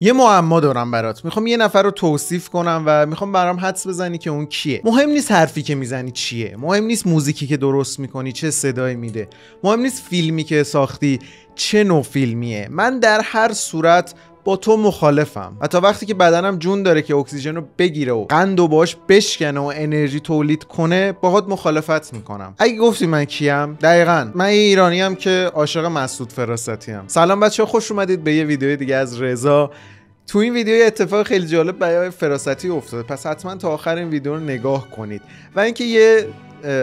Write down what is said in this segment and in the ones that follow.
یه معما دارم برات میخوام یه نفر رو توصیف کنم و میخوام برام حدس بزنی که اون کیه مهم نیست حرفی که میزنی چیه مهم نیست موزیکی که درست میکنی چه صدایی میده مهم نیست فیلمی که ساختی چه نوع فیلمیه من در هر صورت با تو مخالفم و تا وقتی که بدنم جون داره که اکسیژن رو بگیره و قند و باش بشکنه و انرژی تولید کنه باهات مخالفت میکنم اگه گفتی من کیم دقیقا من یه ایرانی هم که عاشق مسعود فراستی هم سلام بچه خوش اومدید به یه ویدیو دیگه از رضا تو این ویدیو یه اتفاق خیلی جالب برای فراستی افتاده پس حتما تا آخر این ویدیو رو نگاه کنید و اینکه یه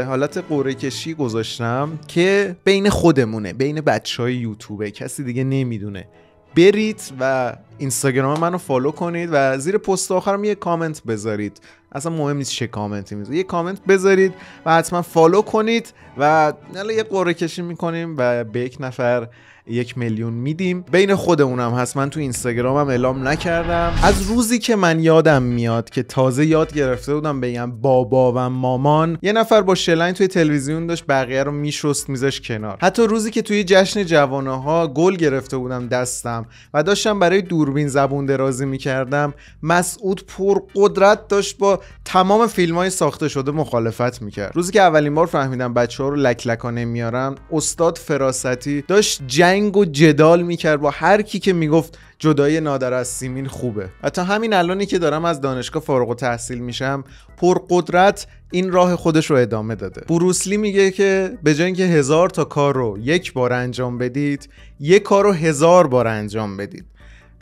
حالت قوره گذاشتم که بین خودمونه بین بچه های کسی دیگه نمیدونه بریت و اینستاگرام منو فالو کنید و زیر پست آخرم یه کامنت بذارید اصلا مهم نیست چه کامنتی میذارید یه کامنت بذارید و حتما فالو کنید و حالا یه قرعه کشی میکنیم و به یک نفر یک میلیون میدیم بین خودمونم هست من تو اینستاگرامم اعلام نکردم از روزی که من یادم میاد که تازه یاد گرفته بودم بگم بابا و مامان یه نفر با شلنگ توی تلویزیون داشت بقیه رو میشست میذاش کنار حتی روزی که توی جشن جوانه ها گل گرفته بودم دستم و داشتم برای دوربین زبون درازی میکردم مسعود پر قدرت داشت با تمام فیلم های ساخته شده مخالفت میکرد روزی که اولین بار فهمیدم بچه ها رو لکلکانه میارم استاد فراستی داشت جنگ و جدال میکرد با هر کی که میگفت جدای نادر از سیمین خوبه تا همین الانی که دارم از دانشگاه فارغ و تحصیل میشم پرقدرت این راه خودش رو ادامه داده بروسلی میگه که به جای اینکه هزار تا کار رو یک بار انجام بدید یک کار رو هزار بار انجام بدید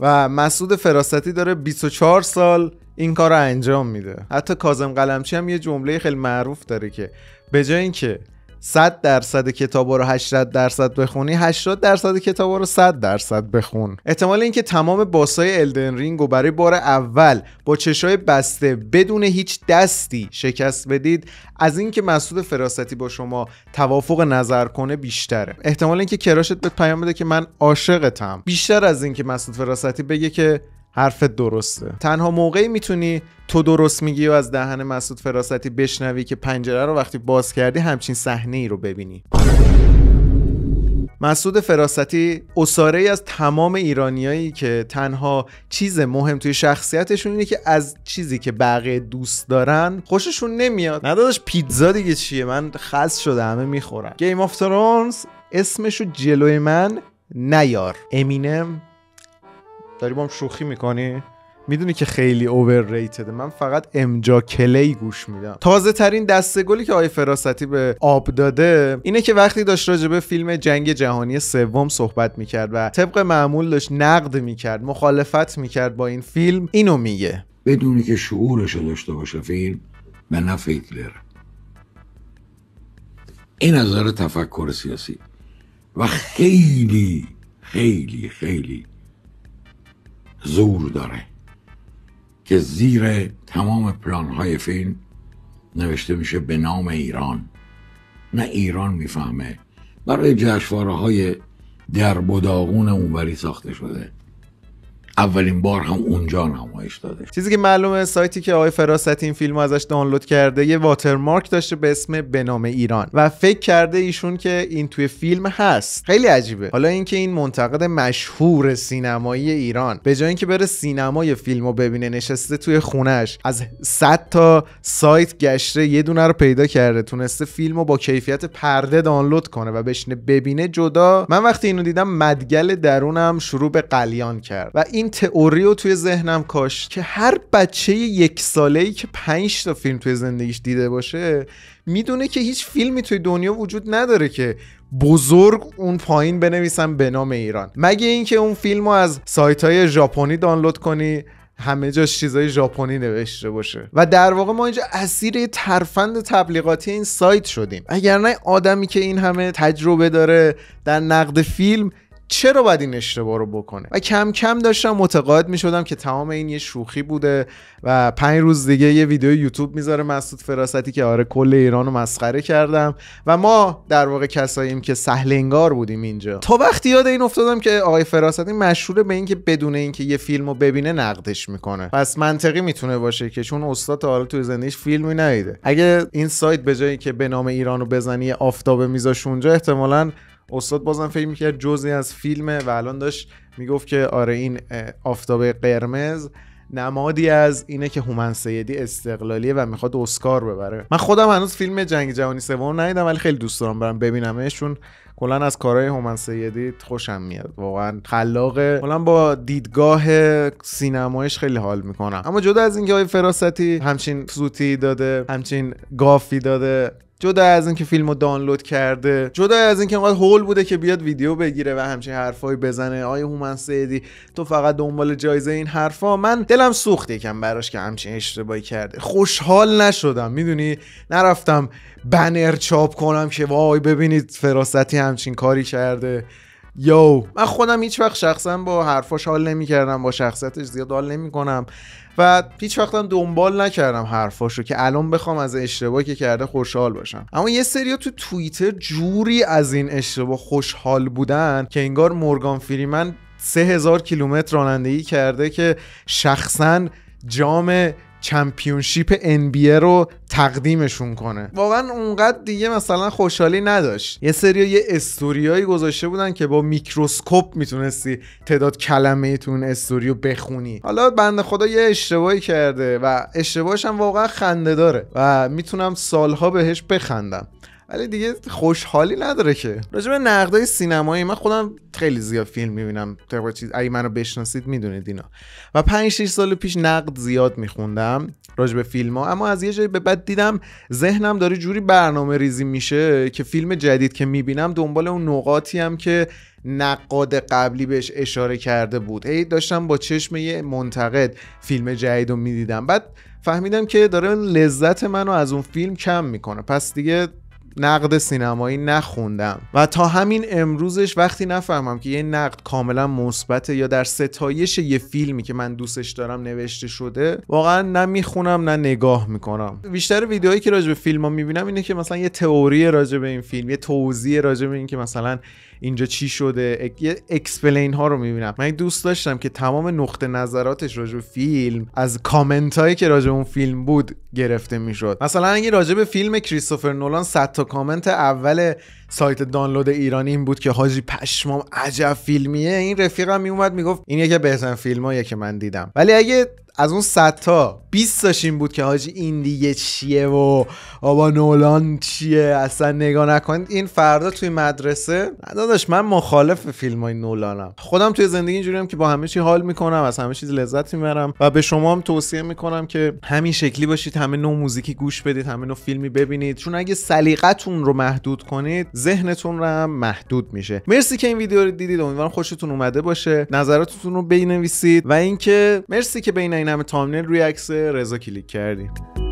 و مسعود فراستی داره 24 سال این کار رو انجام میده حتی کازم قلمچی هم یه جمله خیلی معروف داره که به جای اینکه 100 درصد کتابا رو 80 درصد بخونی 80 درصد کتابا رو 100 درصد بخون احتمال اینکه تمام باسای الدن رینگ رو برای بار اول با چشای بسته بدون هیچ دستی شکست بدید از اینکه مسعود فراستی با شما توافق نظر کنه بیشتره احتمال اینکه کراشت به پیام بده که من عاشقتم بیشتر از اینکه مسعود فراستی بگه که حرف درسته تنها موقعی میتونی تو درست میگی و از دهن مسعود فراستی بشنوی که پنجره رو وقتی باز کردی همچین صحنه ای رو ببینی مسعود فراستی اصاره ای از تمام ایرانیایی که تنها چیز مهم توی شخصیتشون اینه که از چیزی که بقیه دوست دارن خوششون نمیاد نداداش پیتزا دیگه چیه من خست شده همه میخورن گیم آف ترونز اسمشو جلوی من نیار امینم داری با هم شوخی میکنی میدونی که خیلی اوورریتده من فقط امجا کلی گوش میدم تازه ترین دسته گلی که آی فراستی به آب داده اینه که وقتی داشت راجبه فیلم جنگ جهانی سوم صحبت میکرد و طبق معمول داشت نقد میکرد مخالفت میکرد با این فیلم اینو میگه بدونی که شعورش داشته باشه فیلم و نه فیتلر این از تفکر سیاسی و خیلی خیلی خیلی زور داره که زیر تمام پلانهای فیلم نوشته میشه به نام ایران نه ایران میفهمه برای جشواره های در بداغون اونوری ساخته شده اولین بار هم اونجا نمایش داده چیزی که معلومه سایتی که آقای فراست این فیلم ازش دانلود کرده یه واترمارک داشته به اسم نام ایران و فکر کرده ایشون که این توی فیلم هست خیلی عجیبه حالا اینکه این منتقد مشهور سینمایی ایران به جای اینکه بره سینمای فیلم رو ببینه نشسته توی خونش از 100 تا سایت گشته یه دونه رو پیدا کرده تونسته فیلم رو با کیفیت پرده دانلود کنه و بشینه ببینه جدا من وقتی اینو دیدم مدگل درونم شروع به قلیان کرد و این این تئوری رو توی ذهنم کاش که هر بچه یک ساله ای که پنج تا فیلم توی زندگیش دیده باشه میدونه که هیچ فیلمی توی دنیا وجود نداره که بزرگ اون پایین بنویسم به نام ایران مگه اینکه اون فیلم رو از سایت های ژاپنی دانلود کنی همه جا چیزای ژاپنی نوشته باشه و در واقع ما اینجا اسیر ترفند تبلیغاتی این سایت شدیم اگر نه آدمی که این همه تجربه داره در نقد فیلم چرا باید این اشتباه رو بکنه و کم کم داشتم متقاعد می شدم که تمام این یه شوخی بوده و پنج روز دیگه یه ویدیو یوتیوب میذاره مسعود فراستی که آره کل ایران رو مسخره کردم و ما در واقع کساییم که سهلنگار بودیم اینجا تا وقتی یاد این افتادم که آقای فراستی مشهور به اینکه بدون اینکه یه فیلم رو ببینه نقدش میکنه پس منطقی میتونه باشه که چون استاد تا حالا توی زندگیش فیلمی ندیده اگه این سایت به جایی که به نام ایرانو بزنی آفتابه میذاش اونجا احتمالا استاد بازم فکر میکرد جزی از فیلمه و الان داشت میگفت که آره این آفتاب قرمز نمادی از اینه که هومن سیدی استقلالیه و میخواد اسکار ببره من خودم هنوز فیلم جنگ جهانی سوم ندیدم ولی خیلی دوست دارم برم ببینمش چون کلا از کارهای هومن سیدی خوشم میاد واقعا خلاقه کلا با دیدگاه سینمایش خیلی حال میکنم اما جدا از اینکه های فراستی همچین سوتی داده همچین گافی داده جدا از اینکه رو دانلود کرده جدا از اینکه انقدر هول بوده که بیاد ویدیو بگیره و همچین حرفهایی بزنه آیا هومن سیدی تو فقط دنبال جایزه این حرفا من دلم سوخت یکم براش که همچین اشتباهی کرده خوشحال نشدم میدونی نرفتم بنر چاپ کنم که وای ببینید فراستی همچین کاری کرده یو من خودم هیچ وقت شخصا با حرفاش حال کردم با شخصیتش زیاد حال کنم و هیچ وقتم دنبال نکردم حرفاشو که الان بخوام از اشتباه که کرده خوشحال باشم اما یه سری تو توییتر جوری از این اشتباه خوشحال بودن که انگار مورگان فریمن 3000 کیلومتر رانندگی کرده که شخصا جام چمپیونشیپ NBA رو تقدیمشون کنه واقعا اونقدر دیگه مثلا خوشحالی نداشت یه سری یه استوریایی گذاشته بودن که با میکروسکوپ میتونستی تعداد کلمه تو استوریو بخونی حالا بنده خدا یه اشتباهی کرده و اشتباهش هم واقعا خنده داره و میتونم سالها بهش بخندم ولی دیگه خوشحالی نداره که راجع به نقدای سینمایی من خودم خیلی زیاد فیلم میبینم طبق چیز اگه منو بشناسید میدونید اینا و 5 6 سال پیش نقد زیاد میخوندم راجع به فیلم ها اما از یه جایی به بعد دیدم ذهنم داره جوری برنامه ریزی میشه که فیلم جدید که میبینم دنبال اون نقاطی هم که نقاد قبلی بهش اشاره کرده بود هی داشتم با چشم یه منتقد فیلم جدید رو میدیدم بعد فهمیدم که داره لذت منو از اون فیلم کم میکنه پس دیگه نقد سینمایی نخوندم و تا همین امروزش وقتی نفهمم که یه نقد کاملا مثبت یا در ستایش یه فیلمی که من دوستش دارم نوشته شده واقعا نه میخونم نه نگاه میکنم بیشتر ویدیوهایی که راجع به فیلم ها میبینم اینه که مثلا یه تئوری راجع به این فیلم یه توضیح راجع به این که مثلا اینجا چی شده یه اکسپلین ها رو میبینم من دوست داشتم که تمام نقطه نظراتش راجع به فیلم از کامنت که راجع اون فیلم بود گرفته میشد مثلا اگه راجع به فیلم کریستوفر نولان 100 و کامنت اول سایت دانلود ایرانی این بود که حاجی پشمام عجب فیلمیه این رفیقم میومد میگفت این یکی بهترین فیلماییه که من دیدم ولی اگه از اون صد تا 20 بود که حاجی این دیگه چیه و آبا نولان چیه اصلا نگاه نکنید این فردا توی مدرسه داداش من مخالف فیلم های نولانم خودم توی زندگی هم که با همه چی حال میکنم از همه چیز لذت میبرم و به شما هم توصیه میکنم که همین شکلی باشید همه نوع موزیکی گوش بدید همه نوع فیلمی ببینید چون اگه سلیقتون رو محدود کنید ذهنتون رو هم محدود میشه مرسی که این ویدیو رو دیدید امیدوارم خوشتون اومده باشه نظراتتون رو بنویسید و اینکه مرسی که بین این همه تامنل روی عکس رضا کلیک کردیم